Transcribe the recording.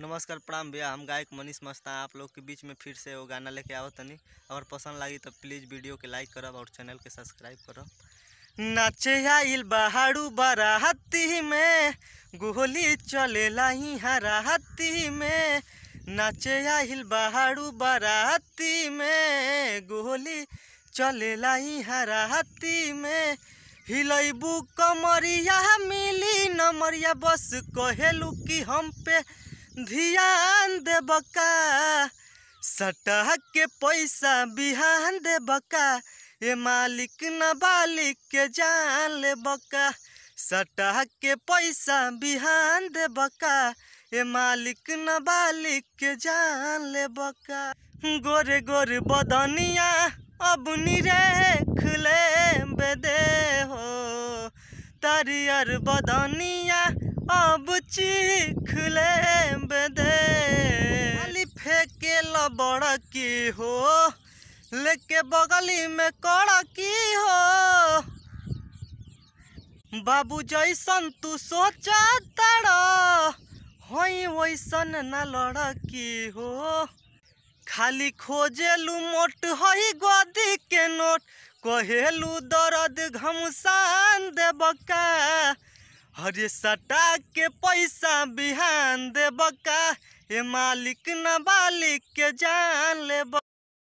नमस्कार प्रणाम भैया हम गायक मनीष मस्ता आप लोग के बीच में फिर से वो गाना लेके आओ तनी अगर पसंद लगी तो प्लीज़ वीडियो के लाइक करब और चैनल के सब्सक्राइब करो नाचे आइल बहाड़ू बराहती में गोली चलेला यहाँ राहती में नाचे आइल बहाड़ू बराहती में गोली चलेला यहाँ राहती में हिलैबू कमरिया मिली नमरिया बस कहलू कि हम पे ध्यान दे बका सटह के पैसा बिहान दे बका ये मालिक न बालिक के जान ले बका सटह के पैसा बिहान दे बका ये मालिक न बालिक के जान ले बका गोरे गोरे बदनिया अब निरेख ले बेदे हो तारियर बदनिया अब चीख ले बड़ा की हो लेके बगली में कड़ा की हो बाबू जैसन तू सोचा हई वैसन न लड़ा की हो खाली खोजेलू मोट हई गोदी के नोट कहेलू दर्द घमसान देबका हरे सटा के पैसा बिहान देबका ए मालिक न बालिक के जान ले